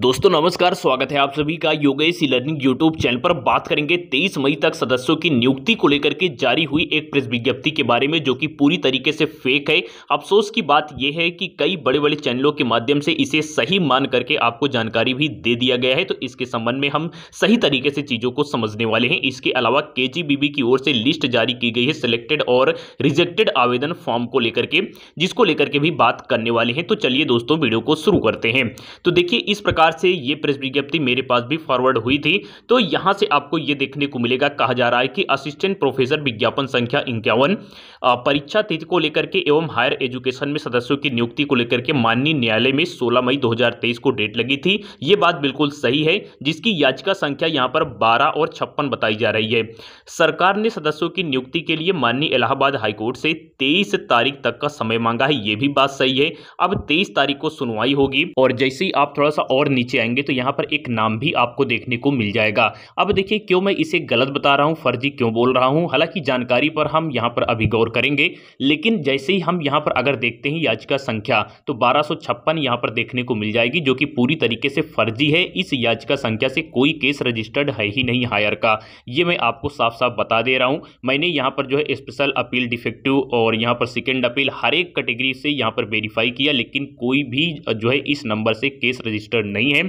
दोस्तों नमस्कार स्वागत है आप सभी का योगेश लर्निंग यूट्यूब चैनल पर बात करेंगे 23 मई तक सदस्यों की नियुक्ति को लेकर के जारी हुई एक प्रेस विज्ञप्ति के बारे में जो कि पूरी तरीके से फेक है अफसोस की बात यह है कि कई बड़े बड़े चैनलों के माध्यम से इसे सही मान करके आपको जानकारी भी दे दिया गया है तो इसके संबंध में हम सही तरीके से चीज़ों को समझने वाले हैं इसके अलावा के की ओर से लिस्ट जारी की गई है सिलेक्टेड और रिजेक्टेड आवेदन फॉर्म को लेकर के जिसको लेकर के भी बात करने वाले हैं तो चलिए दोस्तों वीडियो को शुरू करते हैं तो देखिए इस प्रकार प्रकार से ये प्रेस विज्ञप्ति मेरे पास भी फॉरवर्ड हुई थी तो यहाँ से आपको ये देखने को मिलेगा कहा जा रहा है कि असिस्टेंट प्रोफेसर विज्ञापन संख्या इक्यावन परीक्षा तिथि को लेकर के एवं हायर एजुकेशन में सदस्यों की नियुक्ति को लेकर के माननीय न्यायालय में सोलह मई दो को डेट लगी थी ये बात बिल्कुल सही है जिसकी याचिका संख्या यहाँ पर बारह और छप्पन बताई जा रही है सरकार ने सदस्यों की नियुक्ति के लिए माननीय इलाहाबाद हाईकोर्ट से तेईस तारीख तक का समय मांगा है ये भी बात सही है अब तेईस तारीख को सुनवाई होगी और जैसे ही आप थोड़ा सा और और नीचे आएंगे तो यहाँ पर एक नाम भी आपको देखने को मिल जाएगा अब देखिए क्यों मैं इसे गलत बता रहा हूँ फर्जी क्यों बोल रहा हूँ हालांकि जानकारी पर हम यहाँ पर अभी गौर करेंगे लेकिन जैसे ही हम यहाँ पर अगर देखते हैं याचिका संख्या तो बारह सौ यहाँ पर देखने को मिल जाएगी जो कि पूरी तरीके से फर्जी है इस याचिका संख्या से कोई केस रजिस्टर्ड है ही नहीं हायर का ये मैं आपको साफ साफ बता दे रहा हूँ मैंने यहाँ पर जो है स्पेशल अपील डिफेक्टिव और यहाँ पर सेकेंड अपील हर एक कैटेगरी से यहाँ पर वेरीफाई किया लेकिन कोई भी जो है इस नंबर से केस रजिस्टर्ड नहीं नहीं है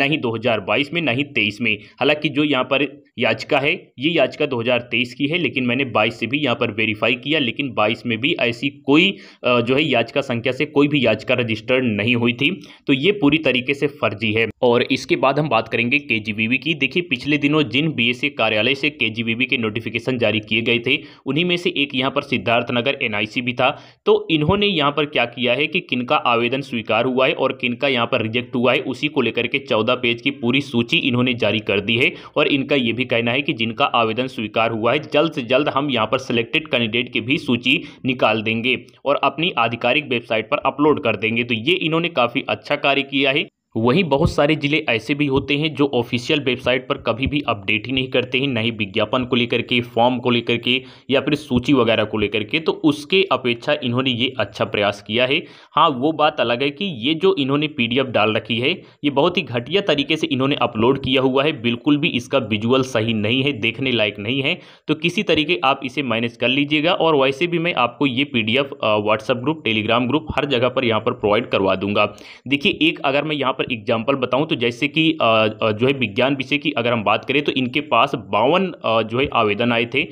न ही 2022 में न ही 23 में हालांकि जो यहाँ पर याचिका है ये याचिका 2023 की है लेकिन मैंने 22 से भी यहाँ पर वेरीफाई किया लेकिन 22 में भी ऐसी कोई जो है याचिका संख्या से कोई भी याचिका रजिस्टर्ड नहीं हुई थी तो ये पूरी तरीके से फर्जी है और इसके बाद हम बात करेंगे के की देखिए पिछले दिनों जिन बी कार्यालय से के के नोटिफिकेशन जारी किए गए थे उन्हीं में से एक यहाँ पर सिद्धार्थनगर एन भी था तो इन्होंने यहाँ पर क्या किया है कि किनका आवेदन स्वीकार हुआ है और किनका यहाँ पर रिजेक्ट हुआ है उसी को लेकर के चौदह पेज की पूरी सूची इन्होंने जारी कर दी है और इनका यह भी कहना है कि जिनका आवेदन स्वीकार हुआ है जल्द से जल्द हम यहाँ पर सिलेक्टेड कैंडिडेट की भी सूची निकाल देंगे और अपनी आधिकारिक वेबसाइट पर अपलोड कर देंगे तो ये इन्होंने काफ़ी अच्छा कार्य किया है वहीं बहुत सारे ज़िले ऐसे भी होते हैं जो ऑफिशियल वेबसाइट पर कभी भी अपडेट ही नहीं करते हैं ना ही विज्ञापन को लेकर के फॉर्म को लेकर के या फिर सूची वगैरह को लेकर के तो उसके अपेक्षा इन्होंने ये अच्छा प्रयास किया है हाँ वो बात अलग है कि ये जो इन्होंने पीडीएफ डाल रखी है ये बहुत ही घटिया तरीके से इन्होंने अपलोड किया हुआ है बिल्कुल भी इसका विजुअल सही नहीं है देखने लायक नहीं है तो किसी तरीके आप इसे मैनेज कर लीजिएगा और वैसे भी मैं आपको ये P D group Telegram group हर जगह पर यहाँ पर प्रोवाइड करवा दूंगा देखिए एक अगर मैं यहाँ पर पर एग्जाम्पल बताऊँ तो जैसे कि जो है विज्ञान विषय की अगर हम बात करें तो इनके पास बावन जो है आवेदन आए थे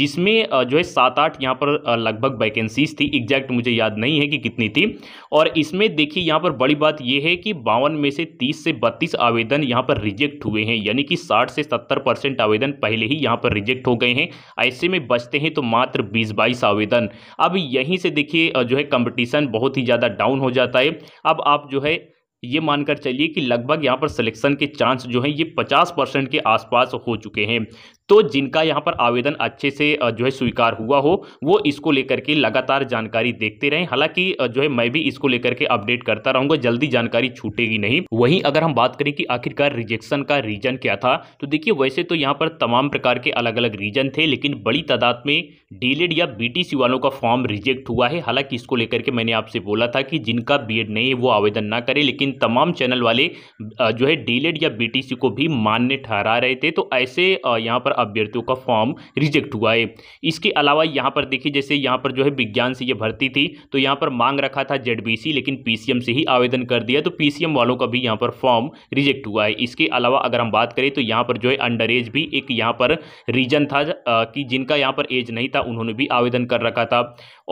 जिसमें जो है सात आठ यहाँ पर लगभग वैकेंसीज थी एग्जैक्ट मुझे याद नहीं है कि कितनी थी और इसमें देखिए यहाँ पर बड़ी बात यह है कि बावन में से तीस से बत्तीस आवेदन यहाँ पर रिजेक्ट हुए हैं यानी कि साठ से सत्तर परसेंट आवेदन पहले ही यहाँ पर रिजेक्ट हो गए हैं ऐसे में बचते हैं तो मात्र बीस बाईस आवेदन अब यहीं से देखिए जो है कंपटीशन बहुत ही ज़्यादा डाउन हो जाता है अब आप जो है ये मानकर चलिए कि लगभग यहाँ पर सिलेक्शन के चांस जो हैं ये 50 परसेंट के आसपास हो चुके हैं तो जिनका यहाँ पर आवेदन अच्छे से जो है स्वीकार हुआ हो वो इसको लेकर के लगातार जानकारी देखते रहें हालांकि जो है मैं भी इसको लेकर के अपडेट करता रहूँगा जल्दी जानकारी छूटेगी नहीं वहीं अगर हम बात करें कि आखिरकार रिजेक्शन का रीजन क्या था तो देखिए वैसे तो यहाँ पर तमाम प्रकार के अलग अलग रीजन थे लेकिन बड़ी तादाद में डीलेड या बी वालों का फॉर्म रिजेक्ट हुआ है हालांकि इसको लेकर के मैंने आपसे बोला था कि जिनका बी नहीं है वो आवेदन ना करें लेकिन तमाम चैनल वाले जो है डीलेड या बी को भी मान्य ठहरा रहे थे तो ऐसे यहाँ पर अभ्यर्थियों का फॉर्म रिजेक्ट हुआ है इसके अलावा यहाँ पर देखिए जैसे यहाँ पर जो है विज्ञान से ये भर्ती थी तो यहाँ पर मांग रखा था जेड लेकिन पी से ही आवेदन कर दिया तो पी वालों का भी यहाँ पर फॉर्म रिजेक्ट हुआ है इसके अलावा अगर हम बात करें तो यहाँ पर जो है अंडर एज भी एक यहाँ पर रीजन था कि जिनका यहाँ पर एज नहीं था उन्होंने भी आवेदन कर रखा था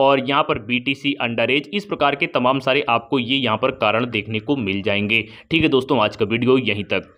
और यहाँ पर सी अंडर एज इस प्रकार के तमाम सारे आपको ये यहाँ पर कारण देखने को मिल जाएंगे ठीक है दोस्तों आज का वीडियो यहीं तक